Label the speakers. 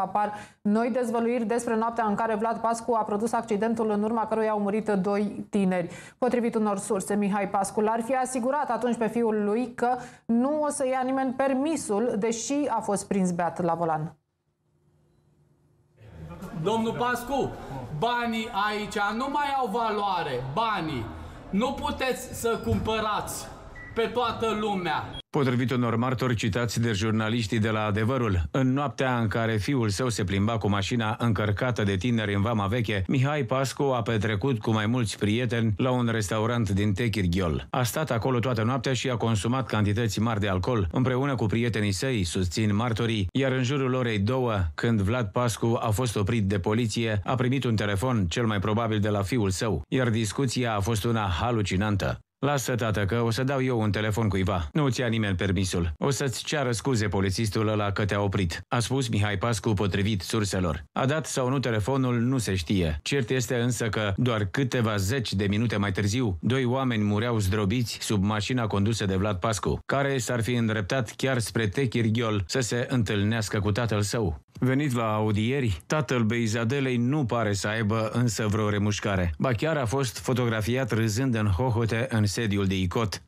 Speaker 1: apar noi dezvăluiri despre noaptea în care Vlad Pascu a produs accidentul în urma căruia au murit doi tineri. Potrivit unor surse, Mihai Pascu l-ar fi asigurat atunci pe fiul lui că nu o să ia nimeni permisul, deși a fost prins beat la volan.
Speaker 2: Domnul Pascu, banii aici nu mai au valoare, banii. Nu puteți să cumpărați pe toată lumea.
Speaker 3: Potrivit unor martori citați de jurnaliștii de la Adevărul, în noaptea în care fiul său se plimba cu mașina încărcată de tineri în vama veche, Mihai Pascu a petrecut cu mai mulți prieteni la un restaurant din Techirghiol. A stat acolo toată noaptea și a consumat cantități mari de alcool împreună cu prietenii săi, susțin martorii, iar în jurul orei două, când Vlad Pascu a fost oprit de poliție, a primit un telefon, cel mai probabil de la fiul său, iar discuția a fost una halucinantă. Lasă, tată, că o să dau eu un telefon cuiva. Nu ți ia nimeni permisul. O să-ți ceară scuze polițistul ăla că te-a oprit, a spus Mihai Pascu potrivit surselor. A dat sau nu telefonul, nu se știe. Cert este însă că doar câteva zeci de minute mai târziu, doi oameni mureau zdrobiți sub mașina condusă de Vlad Pascu, care s-ar fi îndreptat chiar spre Techirghiol să se întâlnească cu tatăl său. Venit la audieri, tatăl Beizadelei nu pare să aibă însă vreo remușcare. Ba chiar a fost fotografiat râzând în hohote în sediul de Icot.